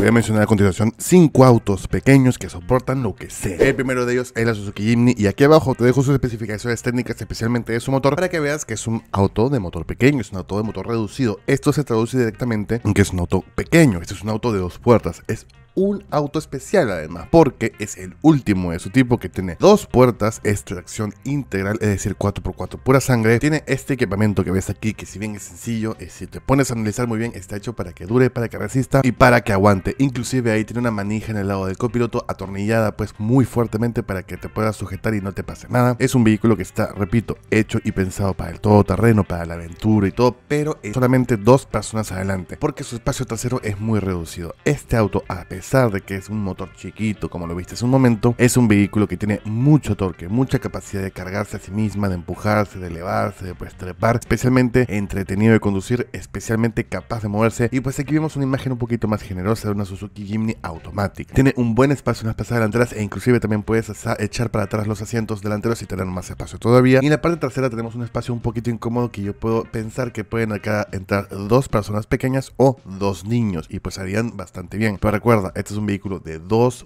voy a mencionar a continuación cinco autos pequeños que soportan lo que sea. El primero de ellos es la Suzuki Jimny y aquí abajo te dejo sus especificaciones técnicas, especialmente de su motor, para que veas que es un auto de motor pequeño, es un auto de motor reducido. Esto se traduce directamente en que es un auto pequeño, este es un auto de dos puertas, es un auto especial además, porque es el último de su tipo que tiene dos puertas, extracción tracción integral, es decir, 4x4 pura sangre. Tiene este equipamiento que ves aquí, que si bien es sencillo, es eh, si te pones a analizar muy bien, está hecho para que dure, para que resista y para que aguante. Inclusive ahí tiene una manija en el lado del copiloto atornillada pues muy fuertemente para que te puedas sujetar y no te pase nada. Es un vehículo que está, repito, hecho y pensado para el todoterreno, para la aventura y todo, pero es solamente dos personas adelante, porque su espacio trasero es muy reducido. Este auto, a pesar de que es un motor chiquito, como lo viste hace un momento, es un vehículo que tiene mucho torque, mucha capacidad de cargarse a sí misma, de empujarse, de elevarse, de pues, trepar, especialmente entretenido de conducir, especialmente capaz de moverse. Y pues aquí vemos una imagen un poquito más generosa de una Suzuki Jimny Automatic. Tiene un buen espacio en las plazas delanteras e inclusive también puedes echar para atrás los asientos delanteros y tener más espacio todavía. Y en la parte trasera tenemos un espacio un poquito incómodo que yo puedo pensar que pueden acá entrar dos personas pequeñas o dos niños y pues harían bastante bien. Pero recuerda, este es un vehículo de dos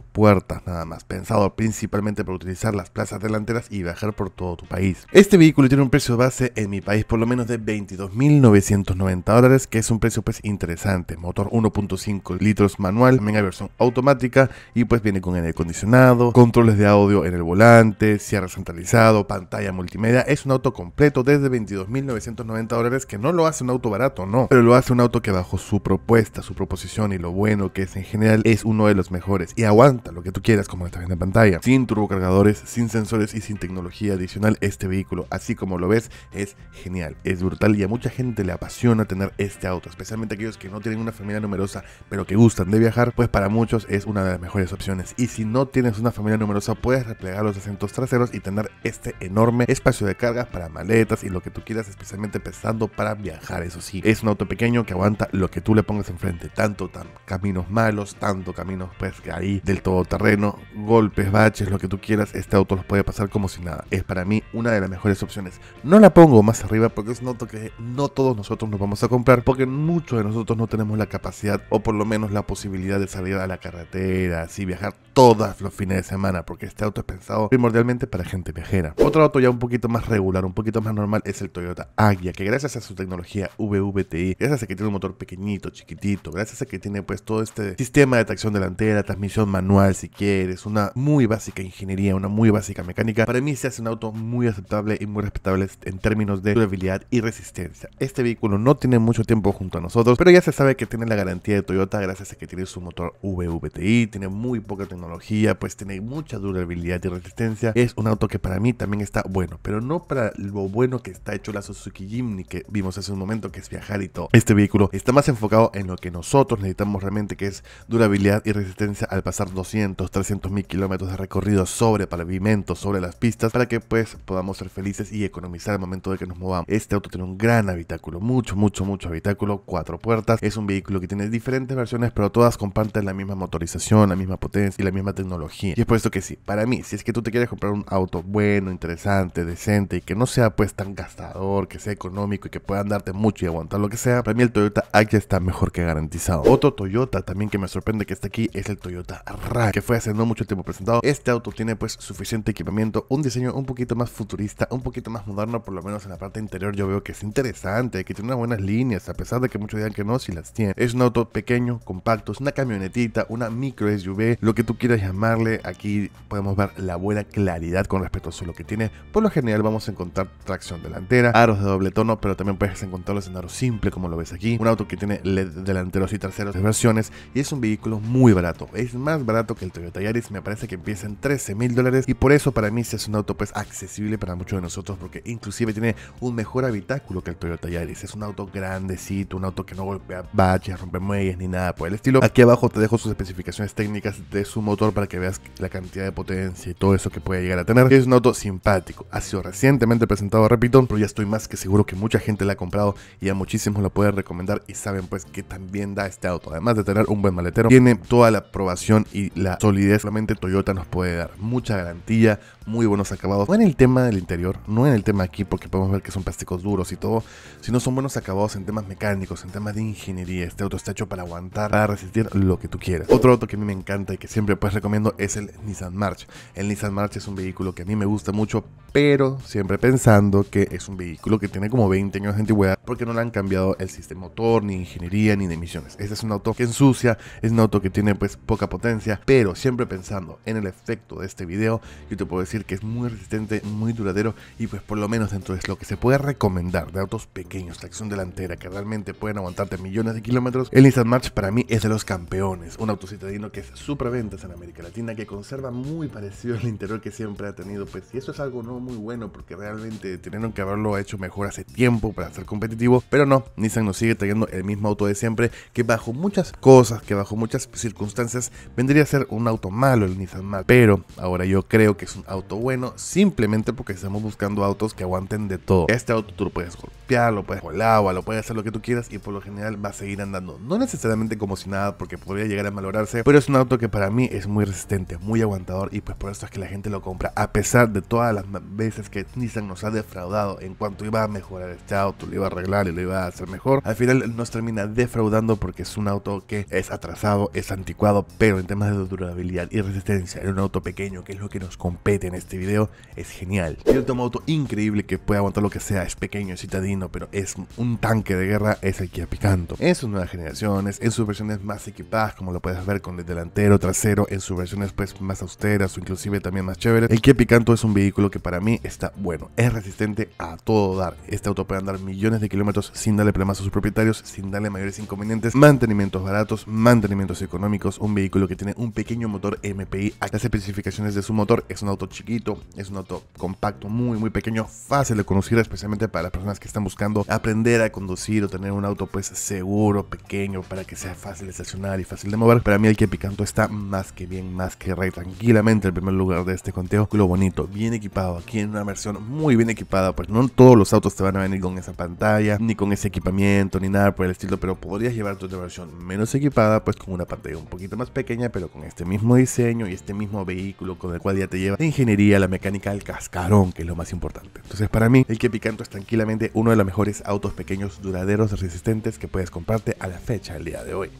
nada más, pensado principalmente para utilizar las plazas delanteras y viajar por todo tu país. Este vehículo tiene un precio base en mi país por lo menos de 22.990 dólares, que es un precio pues interesante. Motor 1.5 litros manual, también hay versión automática y pues viene con aire acondicionado, controles de audio en el volante, cierre centralizado, pantalla multimedia. Es un auto completo desde 22.990 dólares que no lo hace un auto barato, no, pero lo hace un auto que bajo su propuesta, su proposición y lo bueno que es en general es uno de los mejores y aguanta lo que tú quieras, como está viendo en pantalla. Sin cargadores sin sensores y sin tecnología adicional, este vehículo, así como lo ves, es genial, es brutal y a mucha gente le apasiona tener este auto, especialmente aquellos que no tienen una familia numerosa, pero que gustan de viajar, pues para muchos es una de las mejores opciones. Y si no tienes una familia numerosa, puedes replegar los asientos traseros y tener este enorme espacio de carga para maletas y lo que tú quieras, especialmente pensando para viajar, eso sí. Es un auto pequeño que aguanta lo que tú le pongas enfrente, tanto tan caminos malos, tanto caminos pues ahí del todo terreno, golpes, baches, lo que tú quieras, este auto los puede pasar como si nada. Es para mí una de las mejores opciones. No la pongo más arriba porque es noto que no todos nosotros nos vamos a comprar porque muchos de nosotros no tenemos la capacidad o por lo menos la posibilidad de salir a la carretera, así viajar todos los fines de semana porque este auto es pensado primordialmente para gente viajera. Otro auto ya un poquito más regular, un poquito más normal es el Toyota Aguia, que gracias a su tecnología VVTI, gracias a que tiene un motor pequeñito, chiquitito, gracias a que tiene pues todo este sistema de tracción delantera, transmisión manual, si quieres, una muy básica ingeniería, una muy básica mecánica, para mí se hace un auto muy aceptable y muy respetable en términos de durabilidad y resistencia. Este vehículo no tiene mucho tiempo junto a nosotros, pero ya se sabe que tiene la garantía de Toyota gracias a que tiene su motor VVTI, tiene muy poca tecnología, pues tiene mucha durabilidad y resistencia. Es un auto que para mí también está bueno, pero no para lo bueno que está hecho la Suzuki Jimny que vimos hace un momento, que es viajar y todo. Este vehículo está más enfocado en lo que nosotros necesitamos realmente, que es durabilidad y resistencia al pasar dos 200, 300 mil kilómetros de recorrido sobre pavimentos, sobre las pistas, para que pues podamos ser felices y economizar el momento de que nos movamos. Este auto tiene un gran habitáculo, mucho, mucho, mucho habitáculo, cuatro puertas. Es un vehículo que tiene diferentes versiones, pero todas comparten la misma motorización, la misma potencia y la misma tecnología. Y es por esto que sí, para mí, si es que tú te quieres comprar un auto bueno, interesante, decente y que no sea pues tan gastador, que sea económico y que pueda andarte mucho y aguantar lo que sea, para mí el Toyota aquí está mejor que garantizado. Otro Toyota también que me sorprende que está aquí es el Toyota Ram que fue haciendo no mucho tiempo presentado. Este auto tiene pues suficiente equipamiento, un diseño un poquito más futurista, un poquito más moderno, por lo menos en la parte interior yo veo que es interesante, que tiene unas buenas líneas, a pesar de que muchos digan que no, si las tiene. Es un auto pequeño, compacto, es una camionetita, una micro SUV, lo que tú quieras llamarle. Aquí podemos ver la buena claridad con respecto a lo que tiene. Por lo general vamos a encontrar tracción delantera, aros de doble tono, pero también puedes encontrarlos en aros simple como lo ves aquí. Un auto que tiene LED delanteros y terceros de versiones y es un vehículo muy barato. Es más barato que el Toyota Yaris, me parece que empieza en 13 mil dólares y por eso para mí se es un auto pues accesible para muchos de nosotros porque inclusive tiene un mejor habitáculo que el Toyota Yaris, es un auto grandecito, un auto que no golpea baches, rompe muelles ni nada por el estilo. Aquí abajo te dejo sus especificaciones técnicas de su motor para que veas la cantidad de potencia y todo eso que puede llegar a tener. Es un auto simpático, ha sido recientemente presentado, repito, pero ya estoy más que seguro que mucha gente la ha comprado y a muchísimos lo pueden recomendar y saben pues que también da este auto, además de tener un buen maletero, tiene toda la aprobación y la solidez solamente Toyota nos puede dar. Mucha garantía, muy buenos acabados. No en el tema del interior, no en el tema aquí, porque podemos ver que son plásticos duros y todo, sino son buenos acabados en temas mecánicos, en temas de ingeniería. Este auto está hecho para aguantar, para resistir lo que tú quieras. Otro auto que a mí me encanta y que siempre pues recomiendo es el Nissan March. El Nissan March es un vehículo que a mí me gusta mucho, pero siempre pensando que es un vehículo que tiene como 20 años de antigüedad porque no le han cambiado el sistema motor, ni ingeniería, ni de emisiones. Este es un auto que ensucia, es un auto que tiene pues poca potencia, pero siempre pensando en el efecto de este video, yo te puedo decir que es muy resistente, muy duradero y pues por lo menos dentro de lo que se puede recomendar de autos pequeños, tracción delantera, que realmente pueden aguantarte millones de kilómetros, el Nissan March para mí es de los campeones, un auto citadino que es súper ventas en América Latina, que conserva muy parecido el interior que siempre ha tenido, pues y eso es algo no muy bueno porque realmente tuvieron que haberlo hecho mejor hace tiempo para ser competitivo, pero no, Nissan nos sigue trayendo el mismo auto de siempre que bajo muchas cosas, que bajo muchas circunstancias vendría a ser un auto malo el Nissan mal, pero ahora yo creo que es un auto bueno simplemente porque estamos buscando autos que aguanten de todo. Este auto tú lo puedes golpear, lo puedes agua, lo puedes hacer lo que tú quieras y por lo general va a seguir andando. No necesariamente como si nada porque podría llegar a valorarse, pero es un auto que para mí es muy resistente, muy aguantador y pues por eso es que la gente lo compra. A pesar de todas las veces que Nissan nos ha defraudado en cuanto iba a mejorar este auto, lo iba a arreglar y lo iba a hacer mejor, al final nos termina defraudando porque es un auto que es atrasado, es anticuado, pero en temas de durabilidad y resistencia en un auto pequeño, que es lo que nos compete en este video, es genial. Yo auto increíble que puede aguantar lo que sea, es pequeño, es citadino, pero es un tanque de guerra, es el Kia Picanto. En sus nuevas generaciones, en sus versiones más equipadas, como lo puedes ver con el delantero, trasero, en sus versiones pues más austeras o inclusive también más chéveres, el Kia Picanto es un vehículo que para mí está bueno, es resistente a todo dar. Este auto puede andar millones de kilómetros sin darle problemas a sus propietarios, sin darle mayores inconvenientes, mantenimientos baratos, mantenimientos económicos, un vehículo que tiene un pequeño motor MPI. las especificaciones de su motor es un auto chiquito, es un auto compacto, muy, muy pequeño, fácil de conducir, especialmente para las personas que están buscando aprender a conducir o tener un auto pues seguro, pequeño, para que sea fácil de estacionar y fácil de mover. Para mí el que Picanto está más que bien, más que re tranquilamente el primer lugar de este conteo. Lo bonito, bien equipado, aquí en una versión muy bien equipada, pues no todos los autos te van a venir con esa pantalla, ni con ese equipamiento, ni nada por el estilo, pero podrías llevar tu versión menos equipada, pues con una pantalla un poquito más pequeña, pero con este mismo diseño y este mismo vehículo con el cual ya te lleva la ingeniería, la mecánica del cascarón, que es lo más importante. Entonces para mí el que Picanto es tranquilamente uno de los mejores autos pequeños, duraderos, resistentes que puedes comprarte a la fecha del día de hoy.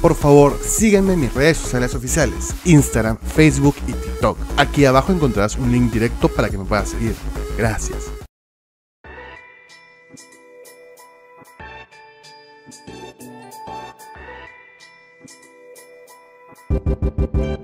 Por favor, síganme en mis redes sociales oficiales, Instagram, Facebook y TikTok. Aquí abajo encontrarás un link directo para que me puedas seguir. Gracias. Thank you.